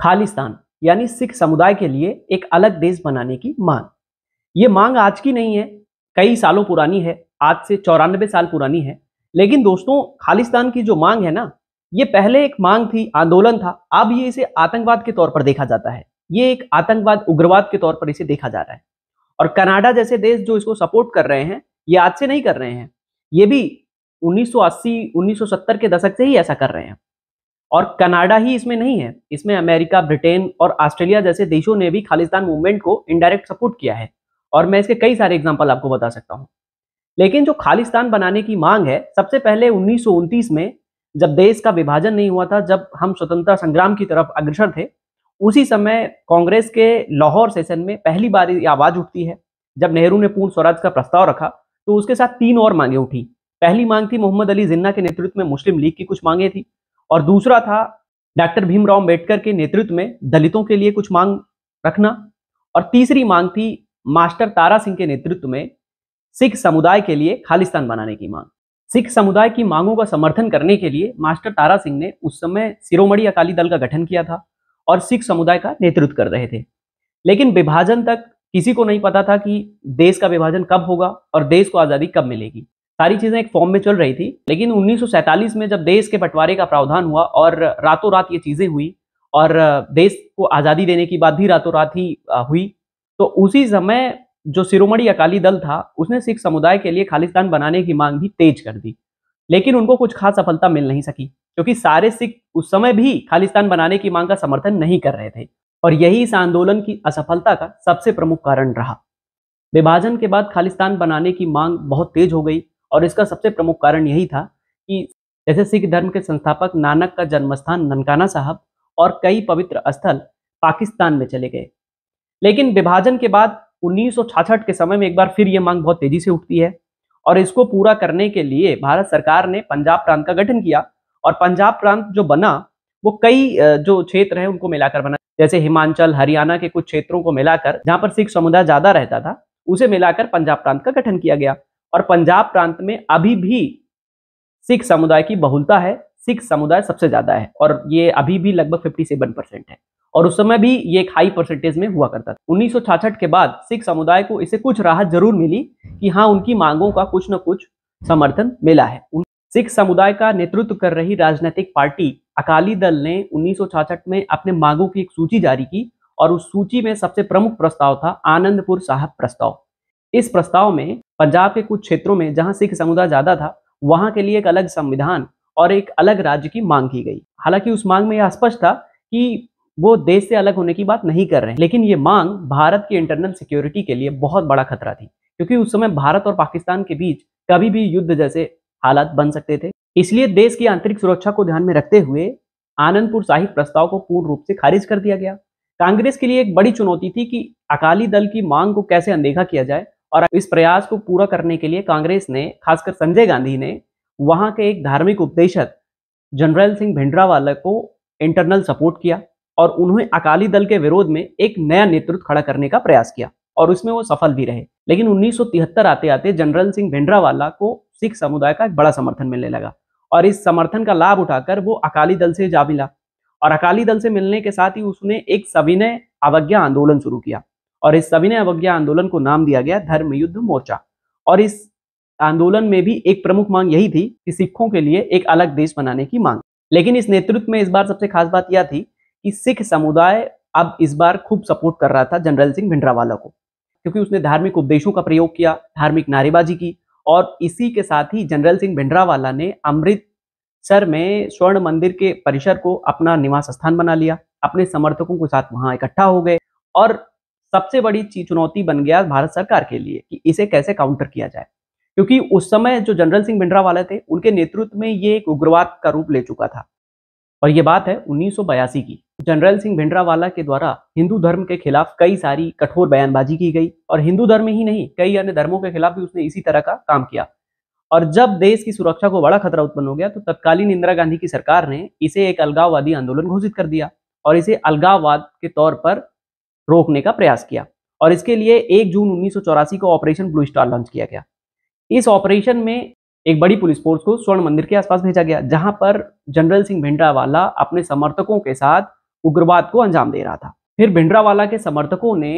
खालिस्तान यानी सिख समुदाय के लिए एक अलग देश बनाने की मांग ये मांग आज की नहीं है कई सालों पुरानी है आज से चौरानबे साल पुरानी है लेकिन दोस्तों खालिस्तान की जो मांग है ना ये पहले एक मांग थी आंदोलन था अब ये इसे आतंकवाद के तौर पर देखा जाता है ये एक आतंकवाद उग्रवाद के तौर पर इसे देखा जा रहा है और कनाडा जैसे देश जो इसको सपोर्ट कर रहे हैं ये आज से नहीं कर रहे हैं ये भी 1980 1970 के दशक से ही ऐसा कर रहे हैं और कनाडा ही इसमें नहीं है इसमें अमेरिका ब्रिटेन और ऑस्ट्रेलिया जैसे देशों ने भी खालिस्तान मूवमेंट को इनडायरेक्ट सपोर्ट किया है और मैं इसके कई सारे एग्जाम्पल आपको बता सकता हूँ लेकिन जो खालिस्तान बनाने की मांग है सबसे पहले उन्नीस में जब देश का विभाजन नहीं हुआ था जब हम स्वतंत्रता संग्राम की तरफ अग्रसर थे उसी समय कांग्रेस के लाहौर सेशन में पहली बार ये आवाज उठती है जब नेहरू ने पूर्ण स्वराज का प्रस्ताव रखा तो उसके साथ तीन और मांगे उठी पहली मांग थी मोहम्मद अली जिन्ना के नेतृत्व में मुस्लिम लीग की कुछ मांगे थी और दूसरा था डॉक्टर भीमराव अम्बेडकर के नेतृत्व में दलितों के लिए कुछ मांग रखना और तीसरी मांग थी मास्टर तारा सिंह के नेतृत्व में सिख समुदाय के लिए खालिस्तान बनाने की मांग सिख समुदाय की मांगों का समर्थन करने के लिए मास्टर तारा सिंह ने उस समय सिरोमणि अकाली दल का गठन किया था और सिख समुदाय का नेतृत्व कर रहे थे लेकिन विभाजन तक किसी को नहीं पता था कि देश का विभाजन कब होगा और देश को आज़ादी कब मिलेगी सारी चीज़ें एक फॉर्म में चल रही थी लेकिन 1947 में जब देश के बंटवारे का प्रावधान हुआ और रातों रात ये चीज़ें हुई और देश को आज़ादी देने की बात भी रातों रात ही हुई तो उसी समय जो शिरोमणि अकाली दल था उसने सिख समुदाय के लिए खालिस्तान बनाने की मांग भी तेज कर दी लेकिन उनको कुछ खास सफलता मिल नहीं सकी क्योंकि सारे सिख उस समय भी खालिस्तान बनाने की मांग का समर्थन नहीं कर रहे थे और यही इस आंदोलन की असफलता का सबसे प्रमुख कारण रहा विभाजन के बाद खालिस्तान बनाने की मांग बहुत तेज हो गई और इसका सबसे प्रमुख कारण यही था कि जैसे सिख धर्म के संस्थापक नानक का जन्मस्थान ननकाना साहब और कई पवित्र स्थल पाकिस्तान में चले गए लेकिन विभाजन के बाद उन्नीस के समय में एक बार फिर ये मांग बहुत तेजी से उठती है और इसको पूरा करने के लिए भारत सरकार ने पंजाब प्रांत का गठन किया और पंजाब प्रांत जो बना वो कई जो क्षेत्र है उनको मिलाकर बना जैसे हिमाचल हरियाणा के कुछ क्षेत्रों को मिलाकर जहां पर सिख समुदाय ज्यादा रहता था उसे मिलाकर पंजाब प्रांत का गठन किया गया और पंजाब प्रांत में अभी भी सिख समुदाय की बहुलता है सिख समुदाय सबसे ज्यादा है और ये अभी भी लगभग फिफ्टी सेवन परसेंट है और उस समय भी ये एक हाई परसेंटेज में हुआ करता था उन्नीस के बाद सिख समुदाय को इसे कुछ राहत जरूर मिली कि हाँ उनकी मांगों का कुछ न कुछ समर्थन मिला है सिख समुदाय का नेतृत्व कर रही राजनीतिक पार्टी अकाली दल ने उन्नीस में अपने मांगों की एक सूची जारी की और उस सूची में सबसे प्रमुख प्रस्ताव था आनंदपुर साहब प्रस्ताव इस प्रस्ताव में पंजाब के कुछ क्षेत्रों में जहां सिख समुदाय ज्यादा था वहां के लिए एक अलग संविधान और एक अलग राज्य की मांग की गई हालांकि उस मांग में यह स्पष्ट था कि वो देश से अलग होने की बात नहीं कर रहे हैं लेकिन ये मांग भारत की इंटरनल सिक्योरिटी के लिए बहुत बड़ा खतरा थी क्योंकि उस समय भारत और पाकिस्तान के बीच कभी भी युद्ध जैसे हालात बन सकते थे इसलिए देश की आंतरिक सुरक्षा को ध्यान में रखते हुए आनंदपुर साहिब प्रस्ताव को पूर्ण रूप से खारिज कर दिया गया कांग्रेस के लिए एक बड़ी चुनौती थी कि अकाली दल की मांग को कैसे अनदेखा किया जाए और इस प्रयास को पूरा करने के लिए कांग्रेस ने खासकर संजय गांधी ने वहां के एक धार्मिक उपदेशक जनरल सिंह भिंडरावाला को इंटरनल सपोर्ट किया और उन्हें अकाली दल के विरोध में एक नया नेतृत्व खड़ा करने का प्रयास किया और उसमें वो सफल भी रहे लेकिन 1973 आते आते जनरल सिंह भिंडरावाला को सिख समुदाय का एक बड़ा समर्थन मिलने लगा और इस समर्थन का लाभ उठाकर वो अकाली दल से जा मिला और अकाली दल से मिलने के साथ ही उसने एक सविनय अवज्ञा आंदोलन शुरू किया और इस सविनय अवज्ञा आंदोलन को नाम दिया गया धर्म युद्ध मोर्चा और इस आंदोलन में भी एक प्रमुख मांग यही थी कि सिखों के लिए एक अलग देश बनाने की मांग लेकिन इस नेतृत्व में इस बार सबसे खास बात यह थी कि सिख समुदाय अब इस बार खूब सपोर्ट कर रहा था जनरल सिंह भिंडरावाला को क्योंकि उसने धार्मिक उपदेशों का प्रयोग किया धार्मिक नारेबाजी की और इसी के साथ ही जनरल सिंह भिंडरावाला ने अमृतसर में स्वर्ण मंदिर के परिसर को अपना निवास स्थान बना लिया अपने समर्थकों के साथ वहां इकट्ठा हो गए और सबसे बड़ी चुनौती बन गया भारत सरकार के लिए कि इसे कैसे काउंटर किया जाए क्योंकि उस समय जो जनरल सिंह भिंडरा वाले थे उनके नेतृत्व में ये एक उग्रवाद का रूप ले चुका था और ये बात है उन्नीस की जनरल सिंह भिंडरावाला के द्वारा हिंदू धर्म के खिलाफ कई सारी कठोर बयानबाजी की गई और हिंदू धर्म ही नहीं कई अन्य धर्मों के खिलाफ भी उसने इसी तरह का काम किया और जब देश की सुरक्षा को बड़ा खतरा उत्पन्न हो गया तो तत्कालीन इंदिरा गांधी की सरकार ने इसे एक अलगाववादी आंदोलन घोषित कर दिया और इसे अलगाववाद के तौर पर रोकने का प्रयास किया और इसके लिए एक जून उन्नीस को ऑपरेशन ब्लू स्टार लॉन्च किया गया इस ऑपरेशन में एक बड़ी पुलिस फोर्स को स्वर्ण मंदिर के आसपास भेजा गया जहां पर जनरल सिंह भिंडरावाला अपने समर्थकों के साथ उग्रवाद को अंजाम दे रहा था फिर भिंडरावाला के समर्थकों ने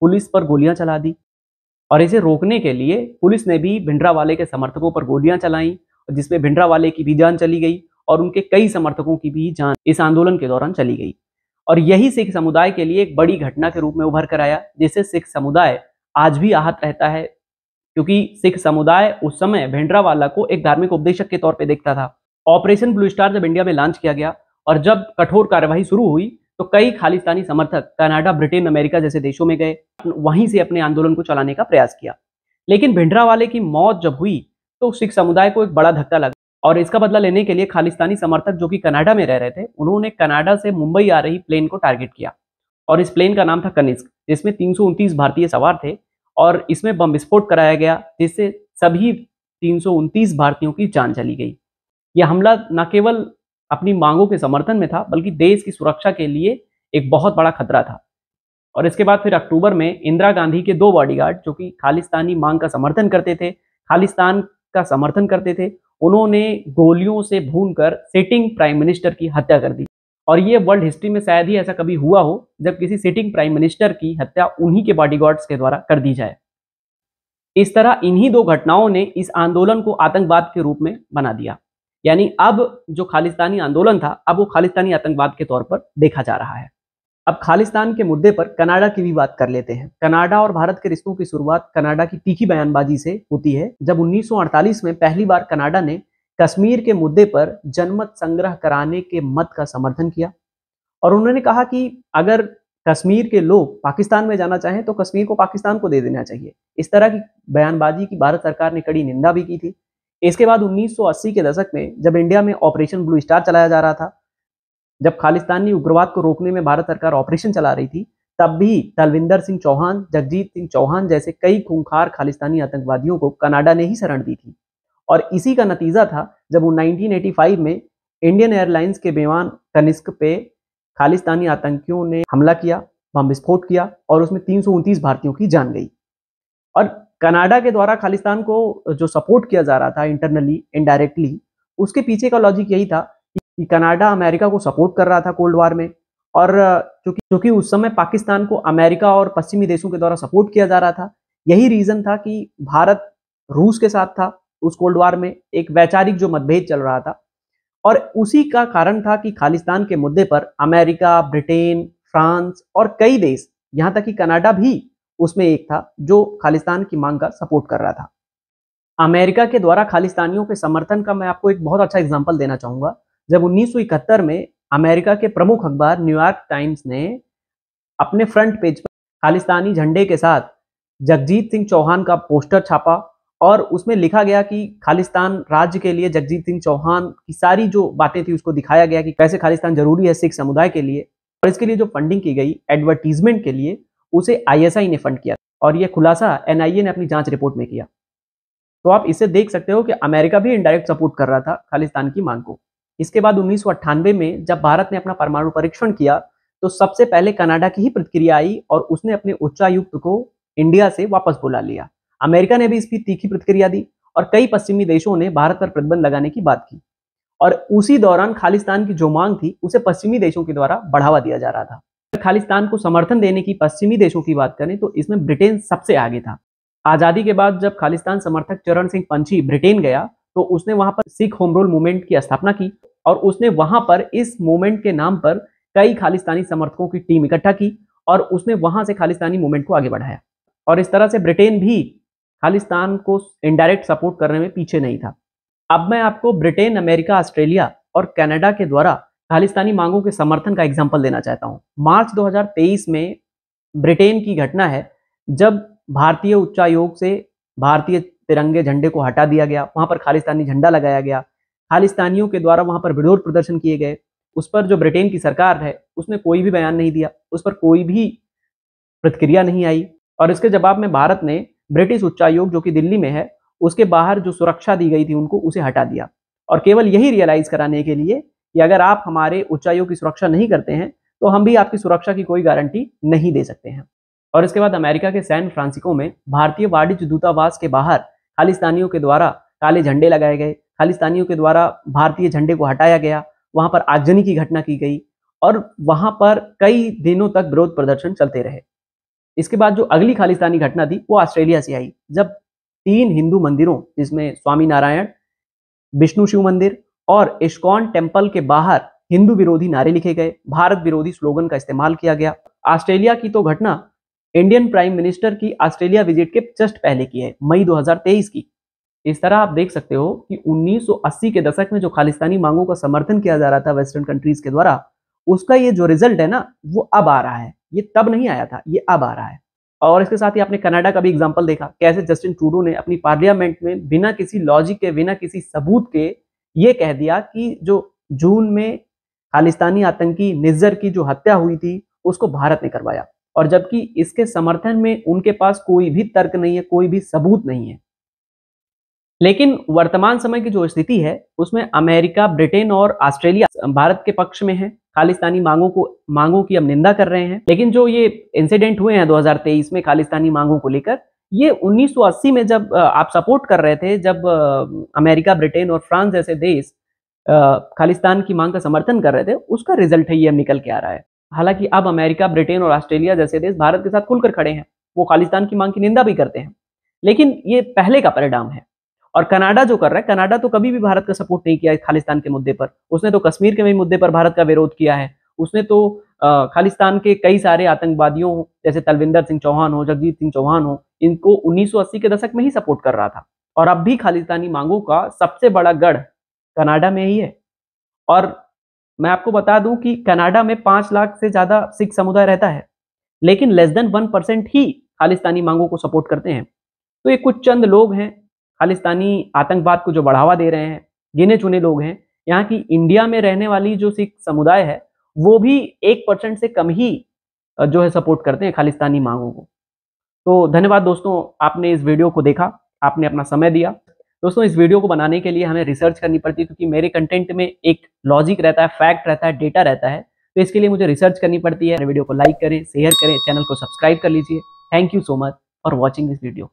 पुलिस पर गोलियां चला दी और इसे रोकने के लिए पुलिस ने भी भिंडरावाले के समर्थकों पर गोलियां चलाई जिसमें भिंडरावाले की भी जान चली गई और उनके कई समर्थकों की भी जान इस आंदोलन के दौरान चली गई और यही सिख समुदाय के लिए एक बड़ी घटना के रूप में उभर कर आया जिसे सिख समुदाय आज भी आहत रहता है क्योंकि सिख समुदाय उस समय भेंड्रावाला को एक धार्मिक उपदेशक के तौर पर देखता था ऑपरेशन ब्लू स्टार जब इंडिया में लॉन्च किया गया और जब कठोर कार्यवाही शुरू हुई तो कई खालिस्तानी समर्थक कनाडा ब्रिटेन अमेरिका जैसे देशों में गए वहीं से अपने आंदोलन को चलाने का प्रयास किया लेकिन भिंडरावाले की मौत जब हुई तो सिख समुदाय को एक बड़ा धक्का लगा और इसका बदला लेने के लिए खालिस्तानी समर्थक जो कि कनाडा में रह रहे थे उन्होंने कनाडा से मुंबई आ रही प्लेन को टारगेट किया और इस प्लेन का नाम था कनिस्क जिसमें तीन भारतीय सवार थे और इसमें बम विस्फोट कराया गया जिससे सभी तीन भारतीयों की जान चली गई यह हमला न केवल अपनी मांगों के समर्थन में था बल्कि देश की सुरक्षा के लिए एक बहुत बड़ा खतरा था और इसके बाद फिर अक्टूबर में इंदिरा गांधी के दो बॉडीगार्ड जो कि खालिस्तानी मांग का समर्थन करते थे खालिस्तान का समर्थन करते थे उन्होंने गोलियों से भून कर सिटिंग प्राइम मिनिस्टर की हत्या कर दी और ये वर्ल्ड हिस्ट्री में शायद ही ऐसा कभी हुआ हो जब किसी सिटिंग प्राइम मिनिस्टर की हत्या उन्हीं के बॉडी के द्वारा कर दी जाए इस तरह इन्हीं दो घटनाओं ने इस आंदोलन को आतंकवाद के रूप में बना दिया यानी अब जो खालिस्तानी आंदोलन था अब वो खालिस्तानी आतंकवाद के तौर पर देखा जा रहा है अब खालिस्तान के मुद्दे पर कनाडा की भी बात कर लेते हैं कनाडा और भारत के रिश्तों की शुरुआत कनाडा की तीखी बयानबाजी से होती है जब 1948 में पहली बार कनाडा ने कश्मीर के मुद्दे पर जनमत संग्रह कराने के मत का समर्थन किया और उन्होंने कहा कि अगर कश्मीर के लोग पाकिस्तान में जाना चाहें तो कश्मीर को पाकिस्तान को दे देना चाहिए इस तरह की बयानबाजी की भारत सरकार ने कड़ी निंदा भी की थी इसके बाद 1980 के दशक में जब इंडिया में ऑपरेशन ब्लू स्टार चलाया जा रहा था जब खालिस्तानी उग्रवाद को रोकने में भारत सरकार ऑपरेशन चला रही थी तब भी तलविंदर सिंह चौहान जगजीत सिंह चौहान जैसे कई खूंखार खालिस्तानी आतंकवादियों को कनाडा ने ही शरण दी थी और इसी का नतीजा था जब वो 1985 में इंडियन एयरलाइंस के विमान कनिस्क पे खालिस्तानी आतंकियों ने हमला किया बम विस्फोट किया और उसमें तीन भारतीयों की जान गई और कनाडा के द्वारा खालिस्तान को जो सपोर्ट किया जा रहा था इंटरनली इनडायरेक्टली उसके पीछे का लॉजिक यही था कि कनाडा अमेरिका को सपोर्ट कर रहा था कोल्ड वार में और चूंकि चूंकि उस समय पाकिस्तान को अमेरिका और पश्चिमी देशों के द्वारा सपोर्ट किया जा रहा था यही रीज़न था कि भारत रूस के साथ था उस कोल्ड वार में एक वैचारिक जो मतभेद चल रहा था और उसी का कारण था कि खालिस्तान के मुद्दे पर अमेरिका ब्रिटेन फ्रांस और कई देश यहाँ तक कि कनाडा भी उसमें एक था जो खालिस्तान की मांग का सपोर्ट कर रहा था अमेरिका के द्वारा खालिस्तानियों के समर्थन का मैं आपको एक बहुत अच्छा एग्जाम्पल देना चाहूँगा जब उन्नीस में अमेरिका के प्रमुख अखबार न्यूयॉर्क टाइम्स ने अपने फ्रंट पेज पर खालिस्तानी झंडे के साथ जगजीत सिंह चौहान का पोस्टर छापा और उसमें लिखा गया कि खालिस्तान राज्य के लिए जगजीत सिंह चौहान की सारी जो बातें थी उसको दिखाया गया कि कैसे खालिस्तान जरूरी है सिख समुदाय के लिए और इसके लिए जो फंडिंग की गई एडवर्टीजमेंट के लिए उसे आईएसआई ने फंड किया और यह खुलासा एनआईए ने अपनी जांच रिपोर्ट में किया तो आप इसे देख सकते हो कि अमेरिका भी इनडायरेक्ट सपोर्ट कर रहा था खालिस्तान की मांग को इसके बाद उन्नीस में जब भारत ने अपना परमाणु परीक्षण किया तो सबसे पहले कनाडा की ही प्रतिक्रिया आई और उसने अपने उच्चायुक्त को इंडिया से वापस बुला लिया अमेरिका ने भी इसकी तीखी प्रतिक्रिया दी और कई पश्चिमी देशों ने भारत पर प्रतिबंध लगाने की बात की और उसी दौरान खालिस्तान की जो मांग थी उसे पश्चिमी देशों के द्वारा बढ़ावा दिया जा रहा था खालिस्तान को समर्थन देने की पश्चिमी देशों की बात करें तो इसमें ब्रिटेन सबसे आगे था आजादी के बाद जब खालिस्तान समर्थक चरण सिंह पंछी ब्रिटेन गया तो उसने वहां पर सिख होम रूल मूवमेंट की स्थापना की और उसने वहां पर इस मूवमेंट के नाम पर कई खालिस्तानी समर्थकों की टीम इकट्ठा की और उसने वहां से खालिस्तानी मूवमेंट को आगे बढ़ाया और इस तरह से ब्रिटेन भी खालिस्तान को इनडायरेक्ट सपोर्ट करने में पीछे नहीं था अब मैं आपको ब्रिटेन अमेरिका ऑस्ट्रेलिया और कनाडा के द्वारा खालिस्तानी मांगों के समर्थन का एग्जाम्पल देना चाहता हूँ मार्च 2023 में ब्रिटेन की घटना है जब भारतीय उच्चायोग से भारतीय तिरंगे झंडे को हटा दिया गया वहां पर खालिस्तानी झंडा लगाया गया खालिस्तानियों के द्वारा वहाँ पर विरोध प्रदर्शन किए गए उस पर जो ब्रिटेन की सरकार है उसने कोई भी बयान नहीं दिया उस पर कोई भी प्रतिक्रिया नहीं आई और इसके जवाब में भारत ने ब्रिटिश उच्चायोग जो कि दिल्ली में है उसके बाहर जो सुरक्षा दी गई थी उनको उसे हटा दिया और केवल यही रियलाइज कराने के लिए कि अगर आप हमारे उच्चायोग की सुरक्षा नहीं करते हैं तो हम भी आपकी सुरक्षा की कोई गारंटी नहीं दे सकते हैं और इसके बाद अमेरिका के सैन फ्रांसिको में भारतीय वाणिज्य दूतावास के बाहर खालिस्तानियों के द्वारा काले झंडे लगाए गए खालिस्तानियों के द्वारा भारतीय झंडे को हटाया गया वहां पर आगजनी की घटना की गई और वहां पर कई दिनों तक विरोध प्रदर्शन चलते रहे इसके बाद जो अगली खालिस्तानी घटना थी वो ऑस्ट्रेलिया से आई जब तीन हिंदू मंदिरों जिसमें स्वामी नारायण विष्णु शिव मंदिर और इश्कॉन टेम्पल के बाहर हिंदू विरोधी नारे लिखे गए भारत विरोधी स्लोगन का इस्तेमाल किया गया ऑस्ट्रेलिया की तो घटना इंडियन प्राइम मिनिस्टर की ऑस्ट्रेलिया विजिट के जस्ट पहले की है मई 2023 की इस तरह आप देख सकते हो कि 1980 के दशक में जो खालिस्तानी मांगों का समर्थन किया जा रहा था वेस्टर्न कंट्रीज के द्वारा उसका ये जो रिजल्ट है ना वो अब आ रहा है ये तब नहीं आया था ये अब आ रहा है और इसके साथ ही आपने कनाडा का भी एग्जाम्पल देखा कैसे जस्टिन ट्रूडो ने अपनी पार्लियामेंट में बिना किसी लॉजिक के बिना किसी सबूत के ये कह दिया कि जो जून में खालिस्तानी आतंकी निज्जर की जो हत्या हुई थी उसको भारत ने करवाया और जबकि इसके समर्थन में उनके पास कोई भी तर्क नहीं है कोई भी सबूत नहीं है लेकिन वर्तमान समय की जो स्थिति है उसमें अमेरिका ब्रिटेन और ऑस्ट्रेलिया भारत के पक्ष में है खालिस्तानी मांगों को मांगों की हम निंदा कर रहे हैं लेकिन जो ये इंसिडेंट हुए हैं 2023 में खालिस्तानी मांगों को लेकर ये 1980 में जब आप सपोर्ट कर रहे थे जब अमेरिका ब्रिटेन और फ्रांस जैसे देश खालिस्तान की मांग का समर्थन कर रहे थे उसका रिजल्ट है ये निकल के आ रहा है हालांकि अब अमेरिका ब्रिटेन और ऑस्ट्रेलिया जैसे देश भारत के साथ खुलकर खड़े हैं वो खालिस्तान की मांग की निंदा भी करते हैं लेकिन ये पहले का परिणाम है और कनाडा जो कर रहा है कनाडा तो कभी भी भारत का सपोर्ट नहीं किया है खालिस्तान के मुद्दे पर उसने तो कश्मीर के भी मुद्दे पर भारत का विरोध किया है उसने तो खालिस्तान के कई सारे आतंकवादियों जैसे तलविंदर सिंह चौहान हो जगजीत सिंह चौहान हो इनको 1980 के दशक में ही सपोर्ट कर रहा था और अब भी खालिस्तानी मांगों का सबसे बड़ा गढ़ कनाडा में ही है और मैं आपको बता दूं कि कनाडा में पांच लाख से ज्यादा सिख समुदाय रहता है लेकिन लेस देन वन परसेंट ही खालिस्तानी मांगों को सपोर्ट करते हैं तो ये कुछ चंद लोग हैं खालिस्तानी आतंकवाद को जो बढ़ावा दे रहे हैं गिने चुने लोग हैं यहाँ की इंडिया में रहने वाली जो सिख समुदाय है वो भी एक परसेंट से कम ही जो है सपोर्ट करते हैं खालिस्तानी मांगों को तो धन्यवाद दोस्तों आपने इस वीडियो को देखा आपने अपना समय दिया दोस्तों इस वीडियो को बनाने के लिए हमें रिसर्च करनी पड़ती है क्योंकि मेरे कंटेंट में एक लॉजिक रहता है फैक्ट रहता है डेटा रहता है तो इसके लिए मुझे रिसर्च करनी पड़ती है वीडियो को लाइक करें शेयर करें चैनल को सब्सक्राइब कर लीजिए thank you so much for watching this video